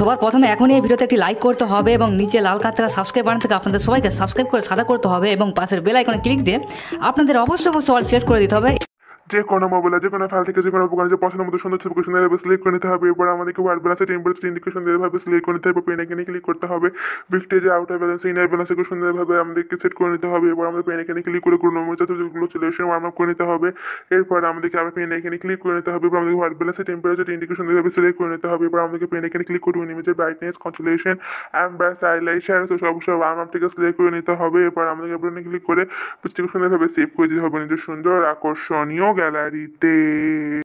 সবার প্রথমে এখনই এই ভিডিওতে একটি লাইক করতে হবে এবং নিচে লাল কাত থেকে সাবস্ক্রাইব বানান থেকে আপনাদের সবাইকে সাবস্ক্রাইব করে সাদা করতে হবে এবং পাশের বেল আইকনে ক্লিক দিয়ে আপনাদের অবশ্যই অবশ্যই অল সিলেক্ট করে দিতে হবে যে কোনো মোবাইলে যে কোনো ফাইল থেকে যে কোনো উপকরণ যে পছন্দ মতো সুন্দর ছবি সুন্দরভাবে সিলেক্ট করে নিতে হবে এবার আমাদেরকে ওয়ার্ড ব্যালেন্সে টেম্পারেচার ইন্ডিকেশন ভাবে সিলেক্ট করে নিতে হবে পেন এখানে ক্লিক করতে হবে যে আউটার ব্যালেন্স ইনার ব্যালেন্সকে সুন্দরভাবে আমাদেরকে সেট করে নিতে হবে এবার আমাদের পেন এখানে ক্লিক করে কোনো যেগুলো চলে এসে ওয়ার্ম আপ করে নিতে হবে এরপর আমাদেরকে আবার পেন এখানে ক্লিক করে নিতে হবে এবার আমাদের ওয়ার্ড ব্যালেন্সে টেম্পারেচার ইন্ডিকেশন সুন্দরভাবে সিলেক্ট করে নিতে হবে এবার আমাদেরকে পেন এখানে ক্লিক করে ইমেজের ব্রাইটনেস কনসুলেশন অ্যাম্বাস আইলাই শেয়ার সব অবশ্যই ওয়ার্ম আপ থেকে সিলেক্ট করে নিতে হবে এবার আমাদেরকে ক্লিক করে সুন্দরভাবে সেভ করে দিতে হবে নিজের সুন্দর আকর্ষণীয় গ্যালারিতে